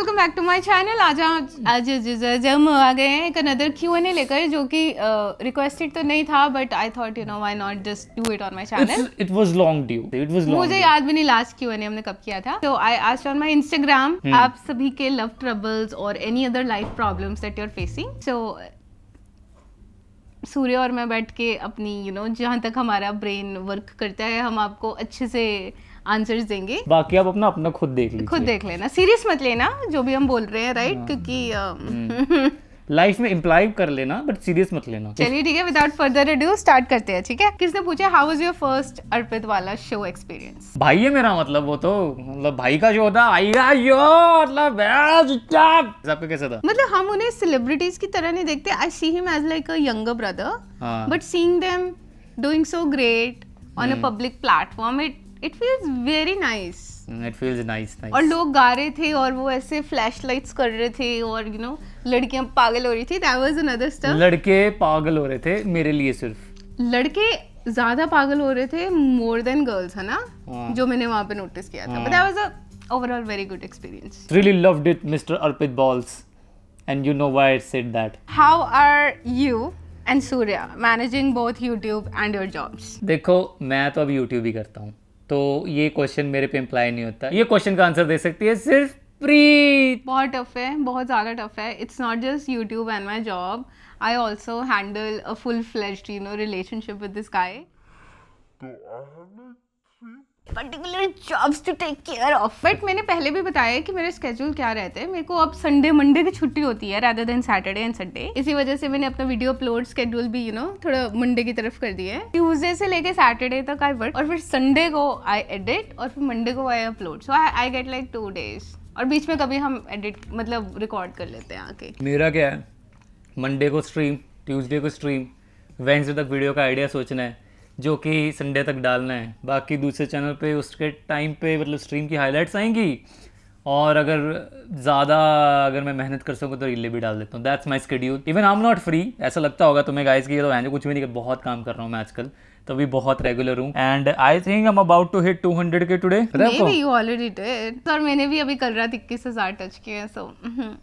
Welcome back to my channel आज आज आज हम आ गए हैं एक अनदर क्यू एन ए लेकर जो कि रिक्वेस्टेड तो नहीं था but I thought you know why not just do it on my channel it was long due it was long मुझे याद भी नहीं लास्ट क्यू एन ए हमने कब किया था तो I asked on my Instagram आप सभी के लव ट्रबल्स और any other life problems that you are facing so Surya और मैं बैठ के अपनी यू नो जहाँ तक हमारा ब्रेन वर्क करता है हम आपको अच्छे से आंसर्स देंगे बाकी आप अपना अपना खुद देख लीजिए खुद देख लेना सीरियस मत लेना जो भी हम बोल रहे हैं राइट हाँ, क्योंकि लाइफ हाँ। हम्म। में इम्प्लाई कर लेना बट सीरियस मत लेना चलिए ठीक है विदाउट फर्दर रिड्यू स्टार्ट करते हैं ठीक है किसने पूछा how was your first Arpit वाला शो एक्सपीरियंस भाई है मेरा मतलब वो तो मतलब भाई का जो होता आएगा यो मतलब आपका कैसा था मतलब हम उन्हें सेलिब्रिटीज की तरह नहीं देखते I see him as like a younger brother but seeing them doing so great on a public platform it it feels very nice it feels nice nice और लोग गा रहे थे और वो ऐसे फ्लैश लाइट्स कर रहे थे और यू नो लड़कियां पागल हो रही थी दैट वाज अनदर स्टफ लड़के पागल हो रहे थे मेरे लिए सिर्फ लड़के ज्यादा पागल हो रहे थे मोर देन गर्ल्स है ना हाँ। जो मैंने वहां पे नोटिस किया था but that was a overall very good experience really loved it mister Arpit बॉल्स and you know why I said that how are you and Surya managing both YouTube and your jobs? देखो मैं तो अभी YouTube ही करता हूँ तो ये question मेरे पे इम्प्लाई नहीं होता ये क्वेश्चन का आंसर दे सकती है सिर्फ प्रीत बहुत टफ है बहुत ज़्यादा टफ है it's not just YouTube and my job I also handle a full flash you know relationship with this guy particular jobs to take care of but मैंने पहले भी बताया कि मेरे स्केड्यूल क्या रहते हैं मेरे को अब संडे मंडे की छुट्टी होती है rather than Saturday and Sunday इसी वजह से मैंने अपना वीडियो अपलोड स्केड्यूल भी यू you नो know, थोड़ा मंडे की तरफ कर दिया है ट्यूजडे से लेके सैटरडे तक आई वर्क और फिर संडे को आई एडिट और फिर मंडे को I upload so I get like two days और बीच में कभी हम एडिट मतलब रिकॉर्ड कर लेते हैं आके मेरा क्या है मंडे को स्ट्रीम ट्यूजडे को स्ट्रीम वेंसडे तक वीडियो का आइडिया सोचना है जो कि संडे तक डालना है बाकी दूसरे चैनल पे उसके टाइम पे मतलब स्ट्रीम की हाइलाइट्स आएंगी और अगर ज़्यादा अगर मैं मेहनत कर सकूँ तो रीले भी डाल देता हूँ that's my schedule even I am not free ऐसा लगता होगा तुम्हें गाइस की तो है कुछ भी नहीं कर बहुत काम कर रहा हूँ मैं आजकल तो भी बहुत रेगुलर हूँ and I think I am about to hit two hundred के टुडे ऑलरेडी सर मैंने भी अभी कल रात इक्कीस हज़ार टच किए हैं सो हम्म।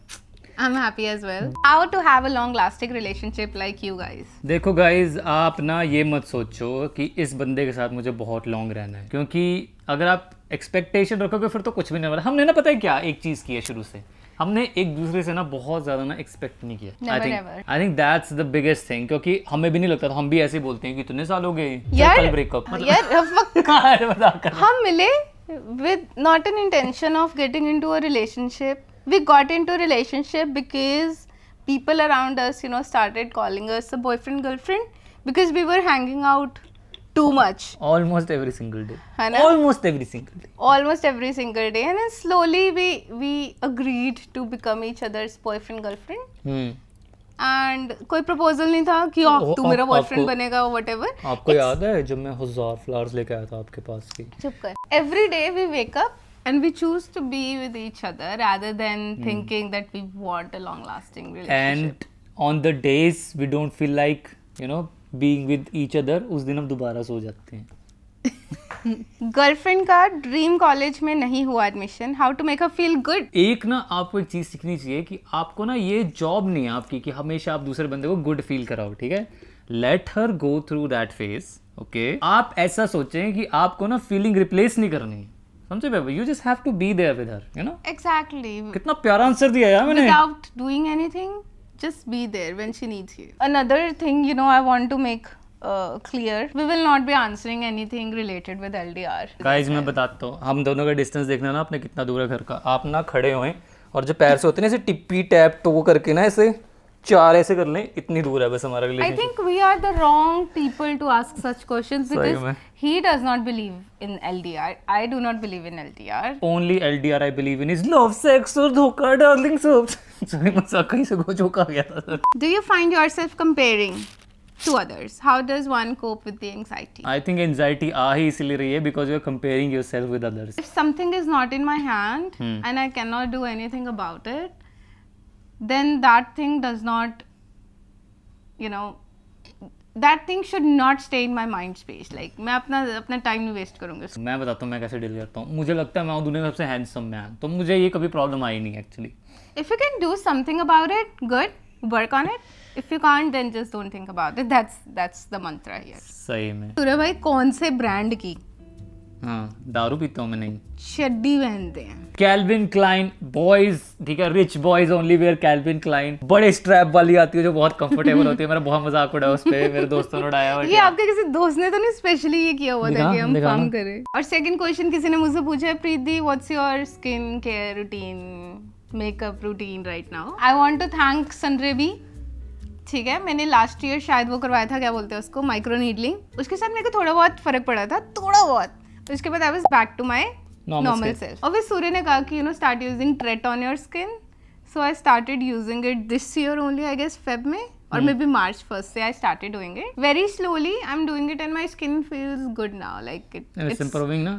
I'm happy as well. How to have a long lasting relationship like you guys? देखो guys आप ना ये मत सोचो कि इस बंदे के साथ मुझे बहुत लॉन्ग रहना है क्योंकि अगर आप एक्सपेक्टेशन रखोगे फिर तो कुछ भी नहीं होगा हमने ना पता है क्या एक चीज़ की है शुरू से हमने एक दूसरे से ना बहुत ज्यादा ना एक्सपेक्ट नहीं किया I think I think that's the biggest thing क्योंकि हमें भी नहीं लगता था हम भी ऐसे बोलते हैं कि इतने साल हो गए यार ब्रेकअप मतलब यार हम मिले with not an intention of getting into a relationship we got into relationship because people around us you know started calling us a boyfriend girlfriend because we were hanging out too much almost every single day Hana? almost every single day almost every single day and then slowly we we agreed to become each other's boyfriend girlfriend hmm. And कोई proposal नहीं था कि आप तू मेरा boyfriend बनेगा what ever आपको याद है जब मैं हजार फ्लावर्स लेके आया था आपके पास की चुप कर every day we and we choose to be with each other rather than mm. thinking that we want a long lasting relationship and on the days we don't feel like you know being with each other us din hum dobara so jate hain girlfriend का dream college में नहीं हुआ admission how to make a feel good एक ना आपको एक चीज सीखनी चाहिए कि आपको ना ये जॉब नहीं है आपकी कि हमेशा आप दूसरे बंदे को गुड फील कराओ ठीक है let her go through that phase okay आप ऐसा सोचें कि आपको ना फीलिंग रिप्लेस नहीं करनी है समझे बेबा you just have to be there with her you know exactly कितना प्यारा आंसर दिया यार मैंने without doing anything just be there when she needs you another thing you know I want to make clear we will not be answering anything related with LDR guys मैं बताता हूं हम दोनों का डिस्टेंस देखना ना आपने कितना दूर है घर का आप ना खड़े होए और जो पैर से होते हैं ना ऐसे टिप्पी टैप टो करके ना ऐसे चार ऐसे कर लें इतनी दूर है बस हमारा I think we are the wrong people to ask such questions because he does not believe in LDR. I do not believe in LDR. Only LDR I believe in is love, sex, or dhoka, darling. So, sorry, मजाक कहीं से कुछ हो गया था. Do you find yourself comparing? to others how does one cope with the anxiety i think anxiety aa hi isliye rahi hai because you are comparing yourself with others if something is not in my hand hmm. and i cannot do anything about it then that thing does not, you know, that thing should not stay in my mind space like मैं अपना अपना time नहीं waste करूँगा मैं बताता हूँ मैं कैसे डील करता हूँ मुझे लगता है मैं दुनिया सबसे हैंडसम मैन तो मुझे ये कभी प्रॉब्लम आई नहीं actually if you can do something about it good work on it if you can't then just don't think about it that's that's the mantra here सही में सूर्य भाई कौन से ब्रांड की हाँ दारू पीता हूँ मैं नहीं चड्डी पहनते हैं कैलविन क्लाइन बॉयज ठीक है rich boys only wear Calvin Klein बड़े स्ट्रैप वाली आती है जो बहुत कंफर्टेबल होती है मेरा बहुत मजाक उड़ा उस पर मेरे दोस्तों ने उड़ाया ये आपके किसी दोस्त ने तो नहीं स्पेशली ये किया हुआ था कि हम काम करें और सेकंड क्वेश्चन किसी ने मुझसे पूछा है Preeti what's your skin care routine makeup routine right now I want to thank संड्रेबी ठीक है मैंने लास्ट ईयर शायद वो करवाया था क्या बोलते हैं उसको माइक्रो नीडलिंग उसके साथ मेरे को थोड़ा बहुत फर्क पड़ा था थोड़ा बहुत उसके तो बाद I was back to my normal self और फिर सूर्य ने कहा कि you know start using tret on your skin so I started using it this year only I guess Feb में और मे बी मार्च फर्स्ट से I start doing it very slowly I am doing it and my skin feels good now like it it's improving ना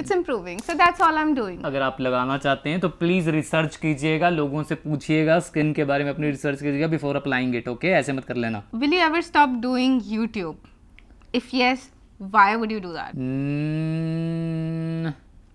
it's improving so that's all I am doing अगर आप लगाना चाहते हैं तो please research कीजिएगा लोगों से पूछिएगा स्किन के बारे में अपनी रिसर्च कीजिएगा बिफोर अप्लाइंग इट ओके ऐसे मत कर लेना will you ever stop doing YouTube if yes Why would you do that? Mm,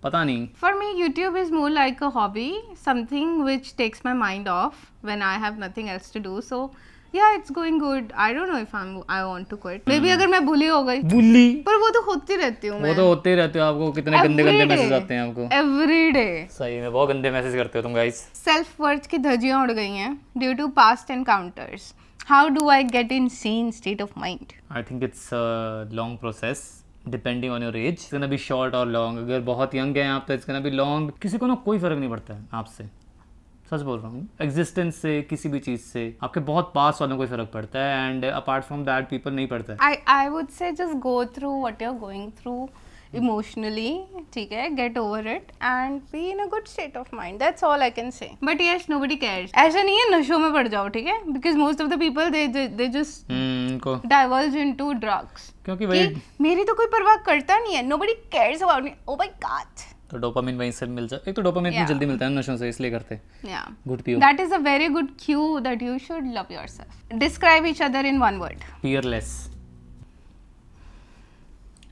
पता नहीं. For me, YouTube is more like a hobby, something which takes my mind off when I have nothing else to do. So या it's going good I don't know if I I want to quit maybe बी अगर मैं भूली हो गई भूली पर वो तो होती रहती हूं मैं वो तो होते रहते हो आपको कितने every गंदे गंदे मैसेज आते हैं आपको एवरी डे सही में बहुत गंदे मैसेज करते हो तुम गाइस सेल्फ वर्थ की धज्जियां उड़ गई हैं due to past encounters how do I get in sane state of mind? I think it's a long process. Depending on your age it's gonna be short और long अगर बहुत young हैं आप तो इट्स गना भी लॉन्ग किसी को ना कोई फर्क नहीं पड़ता है आपसे सच बोल रहा हूँ एग्जिस्टेंस से किसी भी चीज से आपके बहुत पास वालों को फर्क पड़ता है and apart from that people नहीं पड़ता I I would say just go through what you're going through emotionally ठीक है get over it and be in a good state of mind that's all I can say but yes nobody cares ऐसा नहीं है नशों में पड़ जाओ ठीक है because most of the people they they, they just hmm, diverge into drugs क्योंकि वही मेरी तो कोई परवाह करता नहीं है nobody cares about me oh my god तो डोपामिन वहीं से मिल जाए एक तो डोपामिन yeah. जल्दी मिलता है नशों से इसलिए करते हैं गुड पियो that is a very good Q that you should love yourself describe each other in one word fearless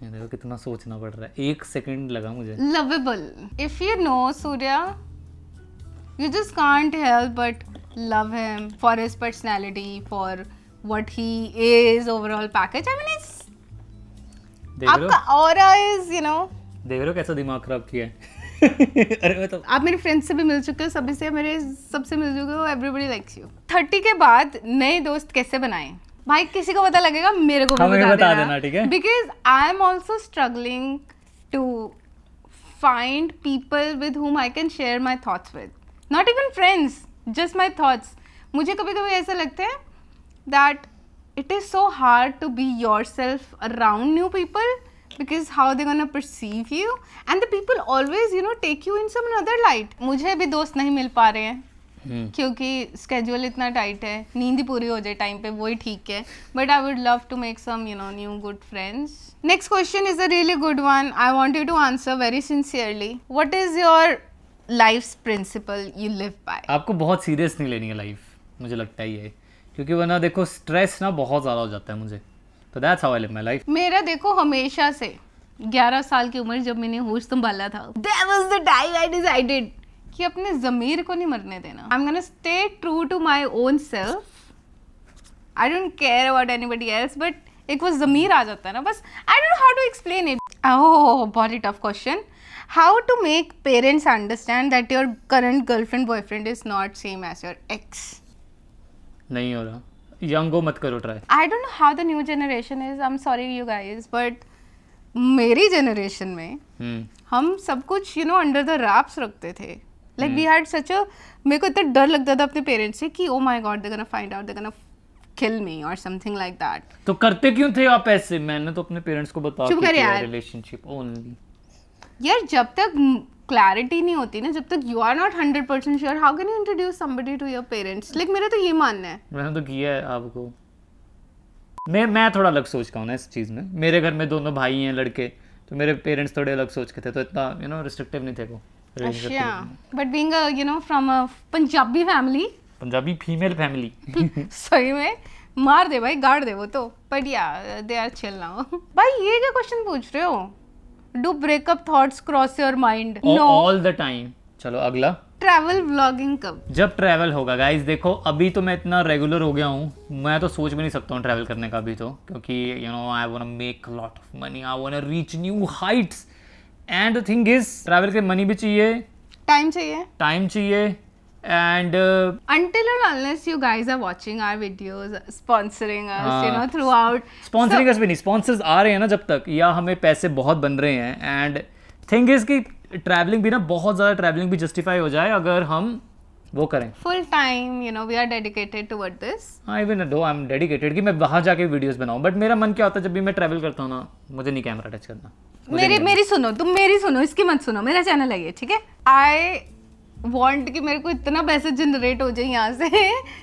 देखो कितना सोचना पड़ रहा है एक सेकंड लगा मुझे lovable if you know Surya you just can't help but love him for his personality for what he is overall package I mean it's आपका ऑरा इज यू नो देख लो कैसा दिमाग खराब किया है अरे मैं तो आप मेरे फ्रेंड्स से भी मिल चुके हो सभी से मेरे सबसे मिल चुके हो एवरीबॉडी लाइक्स यू थर्टी के बाद नए दोस्त कैसे बनाएं भाई किसी को पता लगेगा मेरे को भी बता, देना ठीक है because I am also struggling to find people with whom I can share my thoughts with not even friends just my thoughts मुझे कभी कभी ऐसा लगता है that it is so hard to be yourself around new people because how they gonna perceive you and the people always you know take you in some other light मुझे भी दोस्त नहीं मिल पा रहे हैं हम्म। क्योंकि स्केड्यूल इतना tight है नींद ही पूरी हो जाए टाइम पे वही ठीक है but I would love to make some you know new good friends next question is a really good one I want you to answer very sincerely what is your life principle you live by आपको बहुत serious नहीं लेनी है life मुझे लगता ही है क्योंकि वरना देखो स्ट्रेस ना बहुत ज़्यादा हो जाता है मुझे तो that's how I live my life मेरा देखो हमेशा से 11 साल की उम्र जब मैंने होश संभाला था that was the time I decided कि अपने ज़मीर को नहीं मरने देना I am gonna stay true to my own self I don't care about anybody else but एक वो ज़मीर आ जाता है ना बस I don't how to explain it oh बहुत tough question how to make parents understand that your current girlfriend boyfriend is not same as your ex नहीं हो रहा यंग मत करो try I don't know how the new generation is I am sorry you guys but मेरी generation में hmm. हम सब कुछ you know under the wraps रखते थे like we had such a मेरे को इतना डर लगता था अपने पेरेंट्स से कि oh my god they gonna find out they gonna kill me और समथिंग लाइक दैट तो करते क्यों थे आप ऐसे मैंने तो अपने पेरेंट्स को बता चुप कर यार रिलेशनशिप ओनली यार जब तक क्लैरिटी नहीं होती ना जब तक you are not hundred percent sure how can you introduce somebody to your parents like मेरा तो ये मानना है मैंने तो किया है आपको मैं मैं थोड़ा अलग सोच का हूँ ना इस चीज़ में मेरे घर में दोनों भाई हैं लड़के तो मेरे पेरेंट्स थोड़े अलग सोच के थे तो इतना यू नो रिस्ट्रिक्टिव नहीं थे वो अच्छा but being you know from a Punjabi family Punjabi female family सही में मार दे भाई गाड़ दे वो तो बट या दे आर चिल नाउ भाई ये क्या क्वेश्चन पूछ रहे हो do breakup thoughts cross your mind no all the time चलो अगला ट्रैवल व्लॉगिंग कब जब ट्रैवल होगा गाइस देखो अभी तो मैं इतना रेगुलर हो गया हूँ मैं तो सोच भी नहीं सकता हूँ ट्रैवल करने का अभी तो क्योंकि you know I want to make lot of money I want to reach new heights and thing is travel के मनी भी चाहिए टाइम चाहिए टाइम चाहिए and uh, until or unless you guys are watching our videos sponsoring us हाँ, you know हाँ। throughout sponsoring so, us भी नहीं sponsors आ रहे हैं ना जब तक या हमें पैसे बहुत बन रहे हैं and thing is कि ट्रैवलिंग भी ना बहुत ज़्यादा ट्रैवलिंग भी जस्टिफाई हो जाए अगर हम वो करें full time you know we are dedicated toward this हाँ even though I M dedicated कि मैं वहाँ जाके वीडियोस बनाऊँ बट मेरा मन क्या होता है जब भी मैं ट्रैवल करता हूँ ना मुझे नहीं कैमरा टच करना मेरी मेरी सुनो तुम मेरी सुनो इसकी मत सुनो मेरा चैनल है ये ठीक है आई वॉन्ट कि मेरे को इतना पैसे जनरेट हो जाए यहाँ से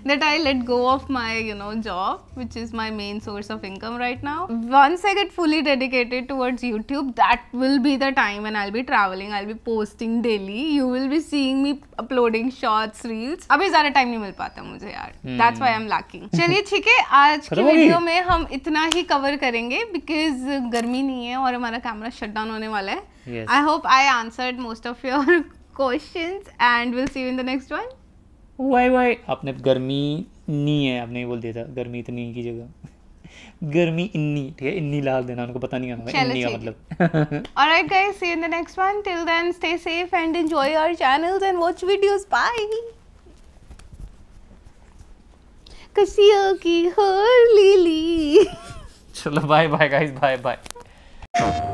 that I let go of my you know job which is my main source of income right now once I get fully dedicated towards YouTube that will be the time and I be travelling I be posting daily you will be seeing me uploading shorts reels अभी ज़्यादा time नहीं मिल पाता मुझे यार that's why I am lacking चलिए ठीक है आज की वीडियो में हम इतना ही कवर करेंगे बिकॉज गर्मी नहीं है और हमारा कैमरा शट डाउन होने वाला है I hope I answered most of your questions and we'll see you in the next one. वाई वाई आपने गर्मी नहीं है आपने बोल दिया था गर्मी इतनी की जगह गर्मी इन्नी ठीक है इन्नी लाल देना उनको पता नहीं आना इन्नी का मतलब alright guys see you in the next one till then stay safe and enjoy our channels and watch videos bye कसियों की हर लीली चलो bye bye guys bye bye